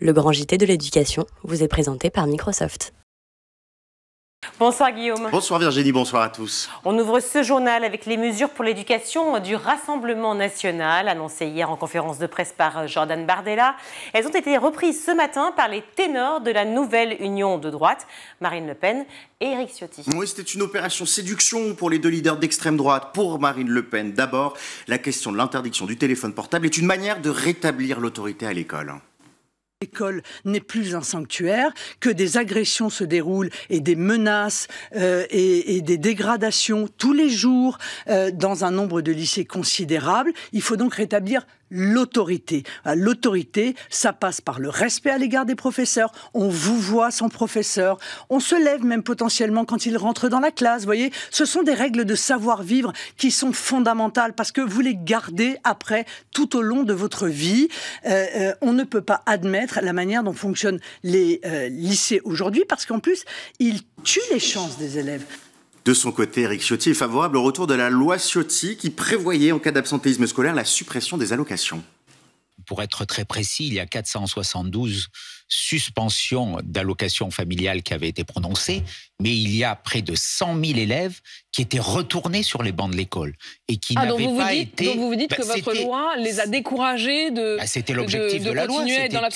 Le grand JT de l'éducation vous est présenté par Microsoft. Bonsoir Guillaume. Bonsoir Virginie, bonsoir à tous. On ouvre ce journal avec les mesures pour l'éducation du Rassemblement national, annoncées hier en conférence de presse par Jordan Bardella. Elles ont été reprises ce matin par les ténors de la nouvelle union de droite, Marine Le Pen et Éric Ciotti. c'était une opération séduction pour les deux leaders d'extrême droite. Pour Marine Le Pen, d'abord, la question de l'interdiction du téléphone portable est une manière de rétablir l'autorité à l'école. L'école n'est plus un sanctuaire, que des agressions se déroulent et des menaces euh, et, des dégradations tous les jours euh, dans un nombre de lycées considérable. Il faut donc rétablir l'autorité. L'autorité, ça passe par le respect à l'égard des professeurs. On vous voit son professeur. On se lève même potentiellement quand il rentre dans la classe. Vous voyez, ce sont des règles de savoir-vivre qui sont fondamentales parce que vous les gardez après tout au long de votre vie. Euh, euh, on ne peut pas admettre la manière dont fonctionnent les euh, lycées aujourd'hui parce qu'en plus, ils tuent les chances des élèves. De son côté, Eric Ciotti est favorable au retour de la loi Ciotti qui prévoyait en cas d'absentéisme scolaire la suppression des allocations. Pour être très précis, il y a 472 suspension d'allocation familiale qui avait été prononcée, mais il y a près de 100 000 élèves qui étaient retournés sur les bancs de l'école et qui ah, n'avaient pas été. Donc vous vous dites bah, que votre loi les a découragés de. Bah, c'était l'objectif de, la loi.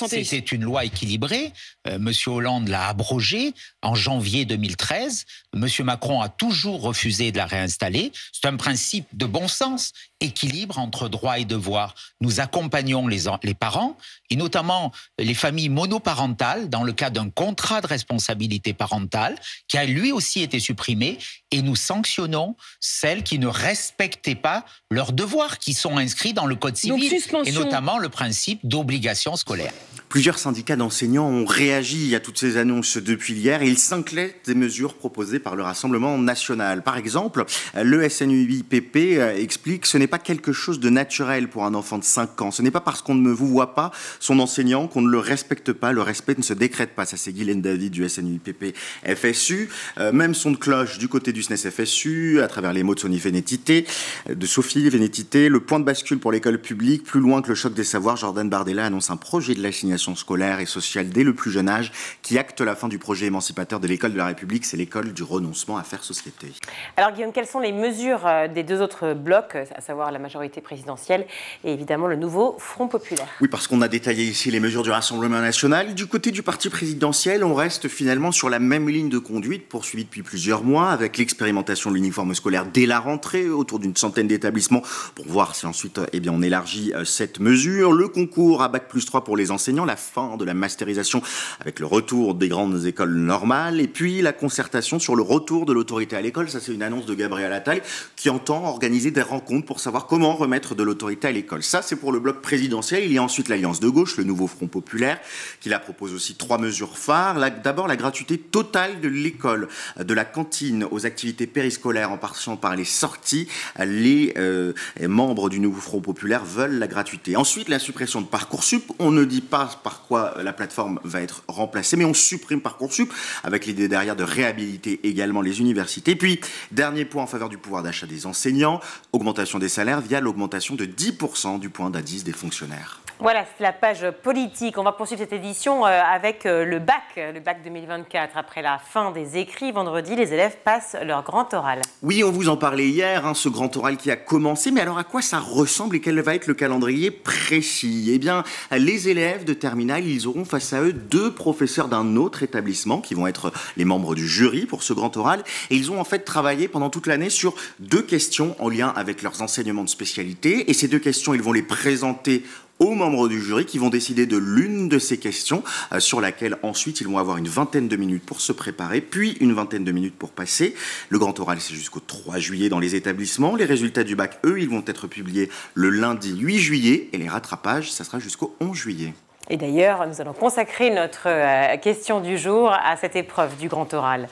C'était une loi équilibrée. M. Euh, Monsieur Hollande l'a abrogée en janvier 2013. Monsieur Macron a toujours refusé de la réinstaller. C'est un principe de bon sens, équilibre entre droit et devoir. Nous accompagnons les, les parents et notamment les familles monoparentales parentale dans le cas d'un contrat de responsabilité parentale qui a lui aussi été supprimé et nous sanctionnons celles qui ne respectaient pas leurs devoirs qui sont inscrits dans le Code civil et notamment le principe d'obligation scolaire. Plusieurs syndicats d'enseignants ont réagi à toutes ces annonces depuis hier et ils s'inclaient des mesures proposées par le Rassemblement national. Par exemple, le SNUIPP euh, explique que ce n'est pas quelque chose de naturel pour un enfant de 5 ans. Ce n'est pas parce qu'on ne vous voit pas son enseignant qu'on ne le respecte pas. Le respect ne se décrète pas. Ça, c'est Guylaine David du SNUIPP FSU. Euh, même son de cloche du côté du SNES FSU, à travers les mots de Sony Vénétité, euh, de Sophie Vénétité. Le point de bascule pour l'école publique, plus loin que le choc des savoirs, Jordan Bardella annonce un projet de l'assignation scolaire et sociale dès le plus jeune âge, qui acte la fin du projet émancipateur de l'école de la République, c'est l'école du renoncement à faire société. Alors Guillaume, quelles sont les mesures euh, des deux autres blocs, euh, à savoir la majorité présidentielle et évidemment le nouveau Front populaire Oui, parce qu'on a détaillé ici les mesures du Rassemblement national. Du côté du parti présidentiel, on reste finalement sur la même ligne de conduite poursuivie depuis plusieurs mois, avec l'expérimentation de l'uniforme scolaire dès la rentrée, autour d'une centaine d'établissements, pour voir si ensuite et euh, eh bien, on élargit cette mesure. Le concours à Bac plus 3 pour les enseignants, la fin de la masterisation avec le retour des grandes écoles normales, et puis la concertation sur le retour de l'autorité à l'école. Ça, c'est une annonce de Gabriel Attal qui entend organiser des rencontres pour savoir comment remettre de l'autorité à l'école. Ça, c'est pour le bloc présidentiel. Il y a ensuite l'Alliance de gauche, le nouveau Front populaire, qui la propose aussi trois mesures phares. D'abord, la gratuité totale de l'école, de la cantine aux activités périscolaires en passant par les sorties. Les euh, membres du nouveau Front populaire veulent la gratuité. Ensuite, la suppression de Parcoursup. On ne dit pas par quoi euh, la plateforme va être remplacée, mais on supprime Parcoursup avec l'idée derrière de réhabiliter également les universités. Puis, dernier point en faveur du pouvoir d'achat des enseignants, augmentation des salaires via l'augmentation de 10% du point d'indice des fonctionnaires. Voilà, c'est la page politique. On va poursuivre cette édition euh, avec euh, le bac, le bac 2024. Après la fin des écrits, vendredi, les élèves passent leur grand oral. Oui, on vous en parlait hier, hein, ce grand oral qui a commencé. Mais alors, à quoi ça ressemble et quel va être le calendrier précis Eh bien, les élèves de terminale, ils auront face à eux deux professeurs d'un autre établissement qui vont être les membres du jury pour ce grand oral. Et ils ont en fait travaillé pendant toute l'année sur deux questions en lien avec leurs enseignements de spécialité. Et ces deux questions, ils vont les présenter aux membres du jury qui vont décider de l'une de ces questions euh, sur laquelle ensuite ils vont avoir une vingtaine de minutes pour se préparer, puis une vingtaine de minutes pour passer. Le grand oral, c'est jusqu'au 3 juillet dans les établissements. Les résultats du bac, eux, ils vont être publiés le lundi 8 juillet et les rattrapages, ça sera jusqu'au 11 juillet. Et d'ailleurs, nous allons consacrer notre euh, question du jour à cette épreuve du grand oral.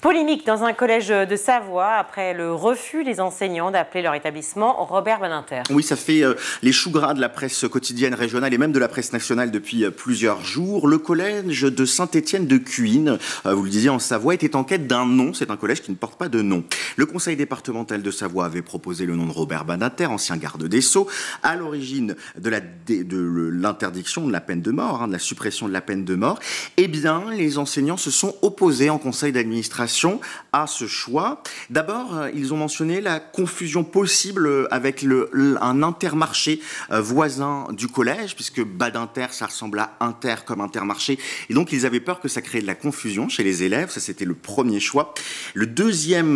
Polémique dans un collège de Savoie après le refus des enseignants d'appeler leur établissement Robert Badinter. Oui, ça fait euh, les choux gras de la presse quotidienne régionale et même de la presse nationale depuis euh, plusieurs jours. Le collège de Saint-Étienne de cuines vous le disiez en Savoie, était en quête d'un nom. C'est un collège qui ne porte pas de nom. Le conseil départemental de Savoie avait proposé le nom de Robert Badinter, ancien garde des Sceaux, à l'origine de l'interdiction de l'appel de mort, hein, de la suppression de la peine de mort, eh bien, les enseignants se sont opposés en conseil d'administration à ce choix. D'abord, euh, ils ont mentionné la confusion possible euh, avec le, un intermarché euh, voisin du collège, puisque Badinter, ça ressemble à Inter comme intermarché. Et donc, ils avaient peur que ça crée de la confusion chez les élèves. Ça, c'était le premier choix. Le deuxième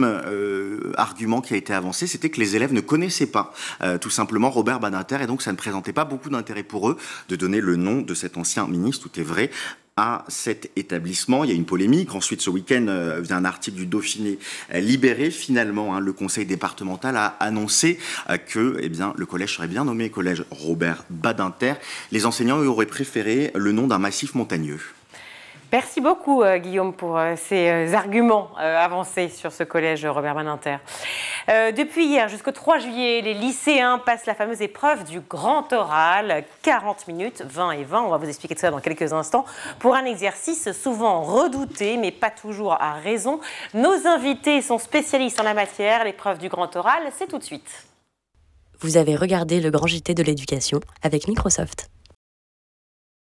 argument qui a été avancé, c'était que les élèves ne connaissaient pas tout simplement Robert Badinter, et donc ça ne présentait pas beaucoup d'intérêt pour eux de donner le nom de cet ancien ministre, tout est vrai, à cet établissement. Il y a une polémique. Ensuite, ce week-end, euh, un article du Dauphiné euh, libéré, finalement, hein, le conseil départemental a annoncé euh, que eh bien, le collège serait bien nommé collège Robert Badinter. Les enseignants auraient préféré le nom d'un massif montagneux. Merci beaucoup, euh, Guillaume, pour euh, ces euh, arguments avancés sur ce collège Robert Maninter. depuis hier jusqu'au 3 juillet, les lycéens passent la fameuse épreuve du grand oral, 40 minutes, 20 et 20. On va vous expliquer tout ça dans quelques instants. Pour un exercice souvent redouté, mais pas toujours à raison, nos invités sont spécialistes en la matière. L'épreuve du grand oral, c'est tout de suite. Vous avez regardé le grand JT de l'éducation avec Microsoft.